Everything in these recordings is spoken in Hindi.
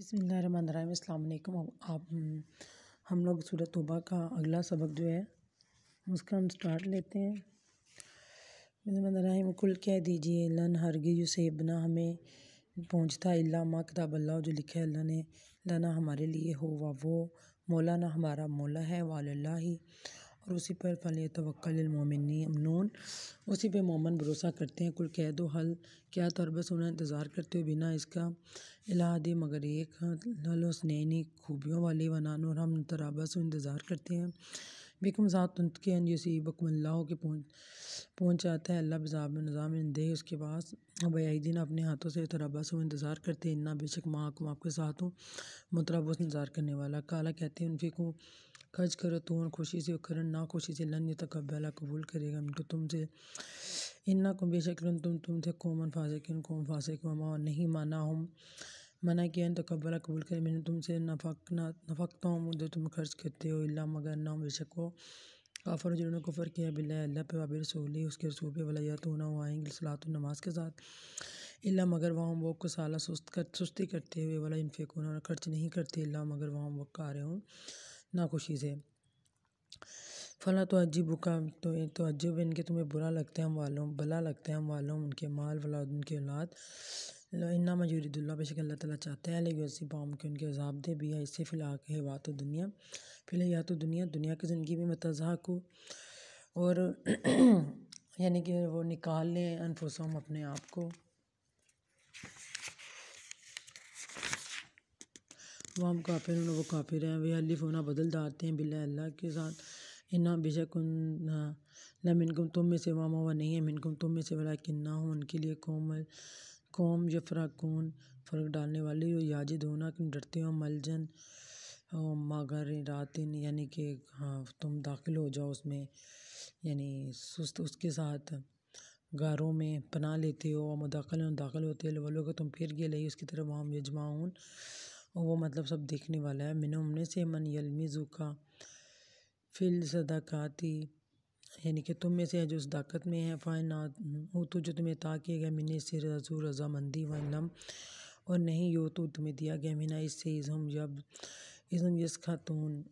बसमीम आप हम लोग सूरत तोबा का अगला सबक जो है उसका हम स्टार्ट लेते हैं बसमीम कुल कह दीजिए लन हरगिज से बना हमें पहुँचता अल्ला माँ किताब अल्लाह जो लिखा है अल्लाह ने लाना हमारे लिए हो वो मौलाना हमारा मौला है वाल ही और उसी पर फ़ल नून उसी पर मोमन भरोसा करते हैं कुल कैद हल क्या तरबस उन्हें इंतज़ार करते हुए बिना इसका इलाहादी मगर एक हल हसनैनी खूबियों वाले वनान और हम तराबस इंतज़ार करते हैं बिकम सात के अनयूसी बकमल्लाह के पहुँच पहुँच जाता है अल्लाह बजाब निज़ाम दे उसके पास दिन अपने हाथों से तराबस इंतज़ार करते हैं इन्ना बेशक माँ को आपके साथ हूँ मतराबस इंतज़ार करने वाला काला कहते हैं उनफी को खर्च करो तू और खुशी से कर ना खुशी से लन तक बेला कबूल करेगा मिठो तुमसे इन्ना को बेशक तुम तुम थे कौमन फासे किन कौम फासे को और नहीं माना हम मना किया तो कबला कबूल करे मैंने तुमसे नफक ना नफकता हूँ जो तुम खर्च करते हो इला मगर ना बेशक हो काफर जिन्होंने कुफर किया बिल्ला अल्लाह पे वाब सोली उसके रसूल पे या तो ना आएंगे सलात नमाज के साथ इला मगर वहाँ वो को साला सुस्त कर सुस्ती करते हुए वाला इन और खर्च नहीं करते इला मगर वहाँ वो आ रहे हूँ नाखुशी से फला तो अजीब का तो तो अजीब इनके तुम्हें बुरा लगता है हम वालों भला लगता है हम वालों उनके माल फला उनके औलाद इन्ना दुल्ला बेशक अल्लाह ताला चाहते हैं लेकिन उसी बाम के उनके दे भी है इससे फिलहाल है वाह तो दुनिया फिर या तो दुनिया दुनिया की ज़िंदगी में मतजाक हो और यानी कि वो निकाल लें अनफुसम अपने आप को वो हम काफ़िर हैं वो काफ़िर हैं वे अलिफ होना बदल डालते हैं बिल्ला अल्लाह के साथ इन्ना बेशक उन मिनकुम तुम में से वाम हुआ नहीं है मिनकुम तुम में से वाला किन्ना हो उनके लिए कौम कौम या फराकून फ़र्क डालने वाले हो याजिद होना डरते हो मलजन मगर रातिन यानी कि हाँ तुम दाखिल हो जाओ उसमें यानी सुस्त उसके साथ गारों में पना लेते हो मुदाखल दाखिल होते हैं लोगों लोग तुम फिर गए ले उसकी तरफ हम यजमा वो मतलब सब देखने वाला है मिन उमने से मन यलमिजुका फिल सदाकती यानी कि तुम में से है जो सदाकत में है फ़ाइन वो तो जो तुम्हें ता किया गया मिन से रजू रजामंदी नम और नहीं यो तो तुम्हें दिया गया मिना इससे इज़म जब इज़म यस खातून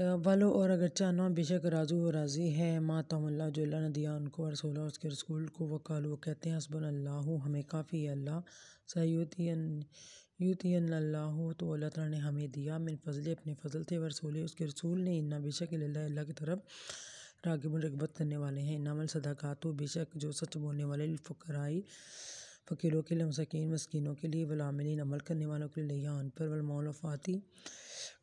वलो और अगर चाना बेशक राजू व राजी है माँ तमल्ला जो अल्लाह ने दिया उनको और सोलह और उसके रसूल को वकाल वो कहते हैं हसबन अल्लाह हमें काफ़ी है अल्लाह सयुतियन यूतियन अल्लाह तो अल्लाह तला ने हमें दिया मिन फजल अपने फजल थे वरसूल उसके रसूल ने इन्ना बेशक अल्लाह की तरफ रागब रगबत करने वाले हैं इनामल सदाक़ात तो बेशक जो सच बोलने वाले फ़कराई फ़कीरों के लिए मसकिन मस्किनों के लिए वलामिन अमल करने वालों के लिए यहाँ पर वलमौल फ़ाती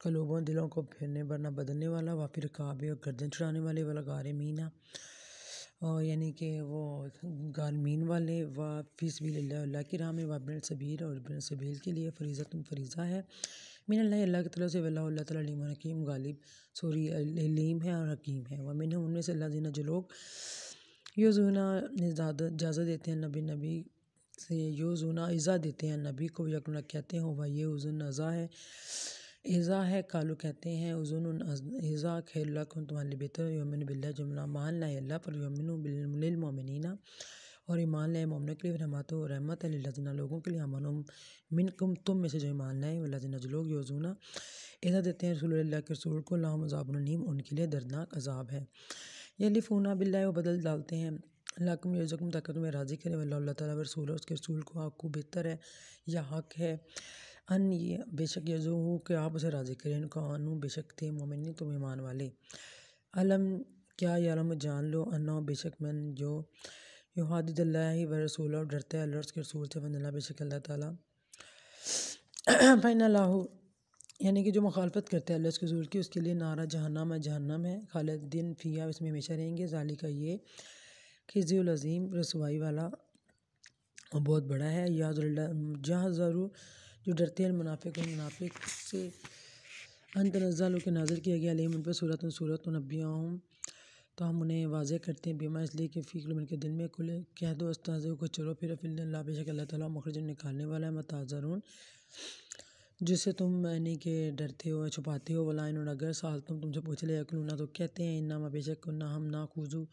कलोबों दिलों को फिरने वरना बदलने वाला फिर क़ाबे और गर्दन चढ़ाने वाले वाला गार मीना और यानी कि वो मीन वाले व फीस अल्लाह की राम वा बिन सबीर और बिन सबील के लिए फरीज़ा तुम फरीज़ा है मीन अल्लाह के की से वल्ला तलीम हकीम गालिब सूरी लीम है और हकीम है व मिन उनमें से अल्लाह जीना जो लोग जूना इजाज़त देते हैं नबी नबी से जूना इज़ा देते हैं नबी को यकना कहते हैं वह ये उज़ुल अज़ा है एज़ा है कालू कहते हैं उजुन ईज़ा यमिन बिल्ला जुमला मान ला पर यमिनबिलमिनमिनना और ईमान लाए मोमिन के लिए रहमत रहमत लजना लोगों के लिए अमन मिन कुम तुम में से जो ईमान लाए लजना जो लोग योजना ईज़ा देते हैं रसूल के रसूल को लामजाबननीम उनके लिए दर्दनाक अजाब है ये लिफूना बिल्ला बदल डालते हैं लाकम यजकम तक में राज़ी करें अल्लाह ताली रसूल और उसके रसूल को आपको बेहतर है या हक है अन ये बेशक यजू के आप उसे राज़ी करें कानू बेशक थे मोमिन तुम ईमान वाले अलम क्या ये अलम जान लो अन्ना बेशक मन जो युहादिल्ला व रसूल और डरते अल्लाह के रसूल से बंदला बेशक अल्लाह ताला फ़ैन अल्लाह यानी कि जो मुखालफत करते हैं अल्लाह के रसूल की उसके लिए नारा जहन्नम है जहन्नम है खालदिन फ़िया इसमें हमेशा रहेंगे जाली का ये खिजील अजीम रसवाई वाला बहुत बड़ा है याद जहाँ ज़रूर जो डरते हैं मुनाफिक मुनाफिक से अंत तनज़ा के नाजिल किया गया लेम उन पर सूरत सूरत नबियाम तो हम उन्हें वाजह करते हैं बीमा इसलिए कि फ़िक्र उनके दिल में खुले कह दो अस्ताज़ को चलो फिर बेशक अल्लाह ताली मखरज निकालने वाला है मताजरून जिससे तुम यानी कि डरते हो छुपाते हो वाला इन अगर साल तुम तुमसे पूछ ले अकलूना तो कहते हैं इन्ना बेशक ना हम ना खूजू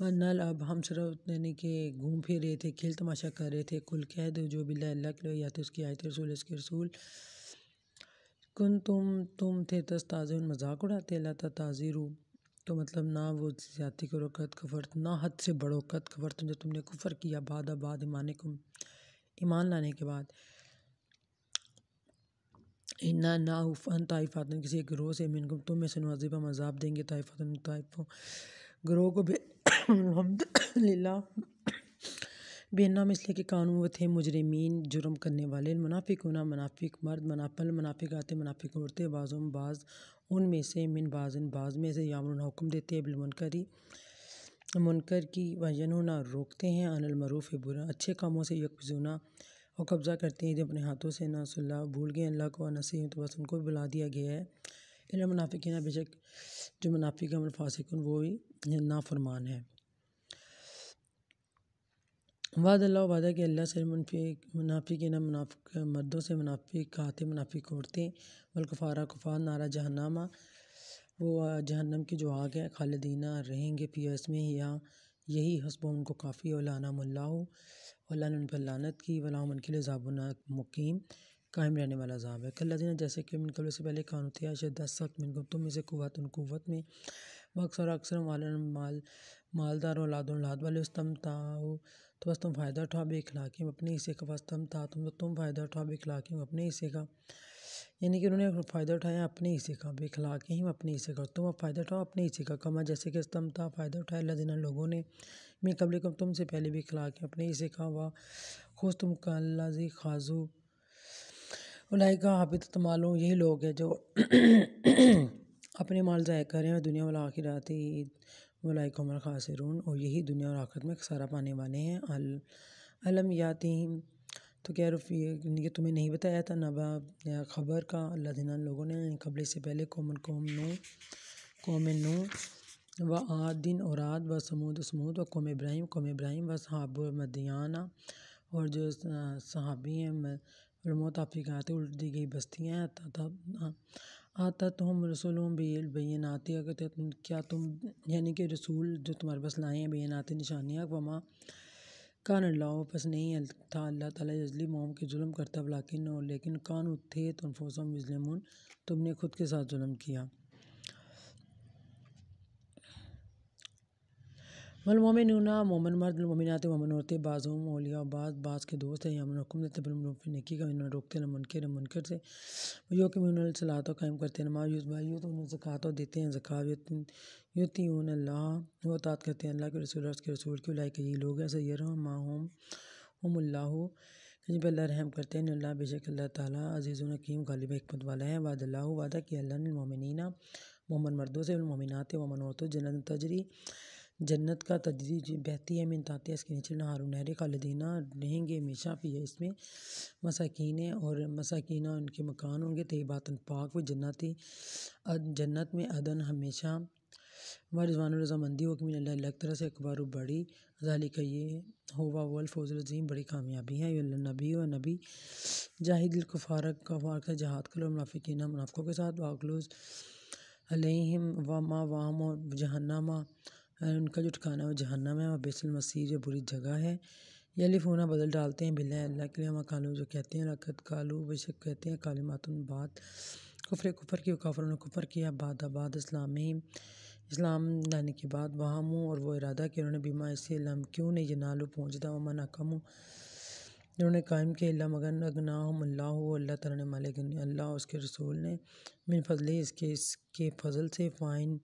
हाँ, नल अब हम सर्व यानी कि घूम फिर रहे थे खेल तमाशा कर रहे थे कुल कैद जो बिल्ला अल्लाह के या तो उसकी आयत रसूल इसके रसूल कुन तुम तुम थे तस ताज़ मजाक उड़ाते अल्लाह ताज़िर तो मतलब ना वो ज़्यादा करो कद कफरत ना हद से बढ़ो कद कफरत जो तुमने कुफर किया बाद आबाद ईमान को ईमान लाने के बाद इन्ना ना ताइफ़ातन किसी एक से मिनकुम तुम में से मजाब देंगे ताइफ़ातन ताइफ़ों ग्रोह को अलहमदिल्ला बेनाम इसलिए कि कानून व थे मुजरमीन जुर्म करने वाले मुनाफिक होना मुनाफिक मर्द मुनाफल आते मुनाफिक औरतें बाज़ों बाज़ उनमें से मिन बाजन बाज में से यामरुन हुक्म देते बिलमनकरी मुनकर की होना रोकते हैं अनिलमरूफ मरूफ बुरा अच्छे कामों से यकजुना और कब्ज़ा करते हैं जब अपने हाथों से ना सुल्ला भूल गए अल्लाह को नसीहत तो बस उनको भी बुला दिया गया है इन मुनाफिक बेशक जो मुनाफिक अमन फासिक वो भी नाफरमान है वाद अल्लाह वादा कि अल्लाह से मुनाफी के ना मुनाफिक मर्दों से मुनाफी खाते मुनाफी कोरते वलकफ़ारा कुफ़ार नारा जहन्नामा वो जहन्नम की जो आग है खालदीना रहेंगे पिया इसमें या यही हसब उनको काफ़ी वलानामल्ला वल्ला ने उन पर लानत की वलाम उनके लिए जाबुना मुकीम कायम रहने वाला जाब है कल्ला जैसे कि मिनकबल से पहले कानूत दस सख्त मिनकुम तुम इसे कुत उन कुत में बक्सर अक्सर मालन माल मालदार औलाद औलाद वाले उस्तम ताओ तो बस तुम फ़ायदा उठाओ अब खिला के अपने हिस्से का बस तुम ता तुम तो तुम फ़ायदा उठाओ अब खिला के अपने हिस्से का यानी कि उन्होंने फ़ायदा उठाया अपने हिस्से का खिला के ही अपने हिस्से का तुम अब फ़ायदा उठाओ अपने हिस्से का कमा जैसे कि स्तम था फ़ायदा उठाया लदिना लोगों ने मैं कब तुम तुमसे पहले भी खिला के अपने हिस्से का हुआ खुश तुम कल्लाजी खाजू उलाई का हाफित मालूम यही लोग हैं जो अपने माल ज़ाय करें और दुनिया वाला आखिरत ख़ास खासरून और यही दुनिया और आखिरत में खसारा पाने वाले हैं अल अलम यातिम तो क्या ये तुम्हें नहीं बताया था नबा या खबर का अल्लाह दिन लोगों ने खबर से पहले कोमन कौम नो कौम नो व दिन और आद व समूद समूद व कौम इब्राहिम कौम इब्राहिम व सहाब मदियाना और जो सहाबी हैं मौत आफिकात उल्ट दी गई बस्तियाँ आता तो तो तुम रसूलुम बिलबैनात अगर क्या तुम यानी कि रसूल जो तुम्हारे पास लाए हैं बैनात निशानियाँ वमा कान अल्लाह बस नहीं था अल्लाह ताला तजली मोम के जुल्म करता बलाकिन और लेकिन कान थे तुम तो फोसम तुमने खुद के साथ जुल्म किया मोमिन मोमिन मर्द मोमिनत मोमिन औरतें बाज़ोम औलिया बाज़ बाज़ के दोस्त हैं यमन हुक्म देते नकी का इन्होंने रोकते ना मुनकर ना मुनकर से यो कि मिनल सलात कायम करते हैं नमाज यूज़ भाई तो उन्हें ज़क़़त देते हैं ज़क़़त अल्लाह वो तात करते हैं अल्लाह के रसूल के रसूल की लाइक ये लोग ऐसे ये रहो माँ होम हम अल्लाह जिन पर अल्लाह रहम करते हैं अल्लाह बेशक अल्लाह ताला अजीज़ुल हकीम गालिब हमत वाला है वाद अल्लाह वादा कि अल्लाह ने मोमिनना मोमिन मर्दों से मोमिनत मोमिन औरतों जन्नत तजरी जन्नत का तदरीज बहती है मिनताते इसके नीचे नहार नहर खालदीना रहेंगे हमेशा फिर इसमें मसाकिन और मसाकिन उनके मकान होंगे तयबातन तो पाक व जन्नती जन्नत में अदन हमेशा जवान रजामंदी होकमिन अलग तरह से अखबार बड़ी जाली का ये होवा वल फौजलजीम बड़ी कामयाबी है नबी व नबी जाहिद का कफारक जहाद कल और मुनाफिकिन मुनाफ़ों के साथ वाकलूज़ अलहम व माँ वाम जहन्ना माँ और उनका जो ठिकाना वो जहन्नम है और बेसल मसीह जो बुरी जगह है ये लिफोना होना बदल डालते हैं बिल्ला अल्लाह के लिए हम कालू जो कहते हैं लखत कालू बेशक कहते हैं काली मातुन बात कुफर कुफर की काफर ने कुफर किया बाद आबाद इस्लाम इस्लाम लाने के बाद वहाँ हूँ और वो इरादा कि उन्होंने बीमा इसे लम क्यों नहीं जनालू पहुँचता वह मन कम हूँ जिन्होंने कायम किया अल्लाह मगन अगनाम अल्लाह अल्लाह तला ने मालिक अल्लाह उसके रसूल ने मिन फजले इसके इसके फजल से फ़ाइन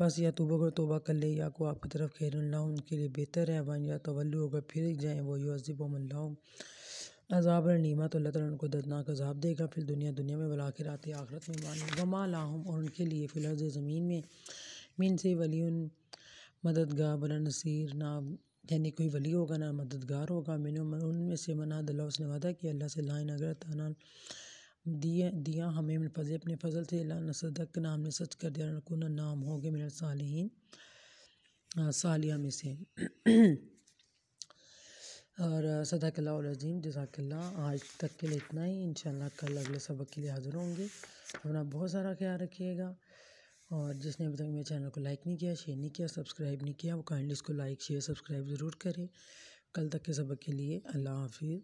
बस या तोबा कर तोबा कर ले या को आपकी तरफ खैर उनके लिए बेहतर है वन या तवल्लु होकर फिर जाएँ वो युज़िबल्लाम अजाब नीमत अल्लाह तक उनको दर्दनाक अजाब देगा फिर दुनिया दुनिया में बलाखिर आते आखरत में मान वमा लाहम और उनके लिए फिलर्ज ज़मीन में मीन से वली उन मददगार बला नसीर ना यानी कोई वली होगा ना मददगार होगा मीन उनमें से मना अल्लाह उसने वादा किया अल्लाह से लाइन अगर तना दिया दिया हमें अपने फजल अपने फजल से सदक के नाम ने सच कर दिया को ना नाम हो गए मेरा सालहीन सालिया में से और सदाकल्लाजीम जजाकल्ला आज तक के लिए इतना ही इंशाल्लाह कल अगले सबक के लिए हाज़िर होंगे अपना बहुत सारा ख्याल रखिएगा और जिसने अभी तक मेरे चैनल को लाइक नहीं किया शेयर नहीं किया सब्सक्राइब नहीं किया वो काइंडली इसको लाइक शेयर सब्सक्राइब ज़रूर करें कल तक के सबक के लिए अल्लाह हाफिज़